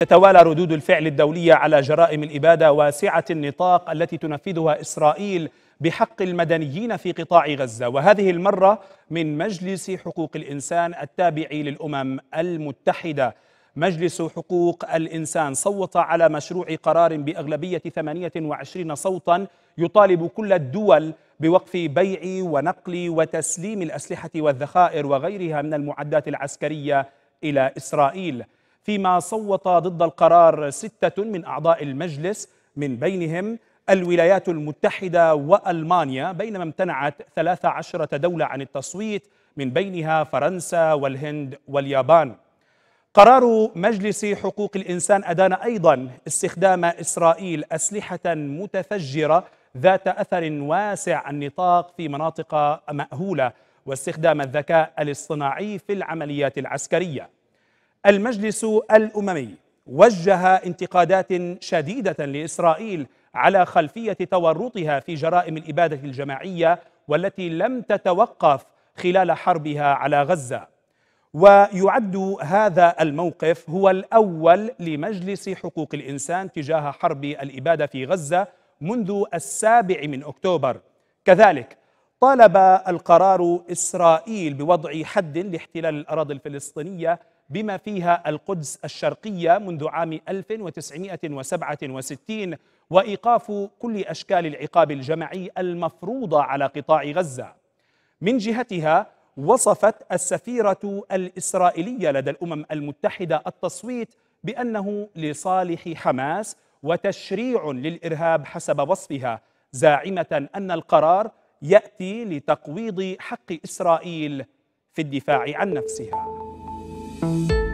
تتوالى ردود الفعل الدولية على جرائم الإبادة واسعة النطاق التي تنفذها إسرائيل بحق المدنيين في قطاع غزة وهذه المرة من مجلس حقوق الإنسان التابع للأمم المتحدة مجلس حقوق الإنسان صوت على مشروع قرار بأغلبية 28 صوتا يطالب كل الدول بوقف بيع ونقل وتسليم الأسلحة والذخائر وغيرها من المعدات العسكرية إلى إسرائيل فيما صوت ضد القرار ستة من أعضاء المجلس من بينهم الولايات المتحدة وألمانيا بينما امتنعت 13 دولة عن التصويت من بينها فرنسا والهند واليابان قرار مجلس حقوق الإنسان أدان أيضا استخدام إسرائيل أسلحة متفجرة ذات أثر واسع النطاق في مناطق مأهولة واستخدام الذكاء الاصطناعي في العمليات العسكريه المجلس الأممي وجه انتقادات شديدة لإسرائيل على خلفية تورطها في جرائم الإبادة الجماعية والتي لم تتوقف خلال حربها على غزة ويعد هذا الموقف هو الأول لمجلس حقوق الإنسان تجاه حرب الإبادة في غزة منذ السابع من أكتوبر كذلك طالب القرار إسرائيل بوضع حد لاحتلال الأراضي الفلسطينية بما فيها القدس الشرقية منذ عام 1967 وإيقاف كل أشكال العقاب الجماعي المفروضة على قطاع غزة من جهتها وصفت السفيرة الإسرائيلية لدى الأمم المتحدة التصويت بأنه لصالح حماس وتشريع للإرهاب حسب وصفها زاعمة أن القرار يأتي لتقويض حق إسرائيل في الدفاع عن نفسها Thank you.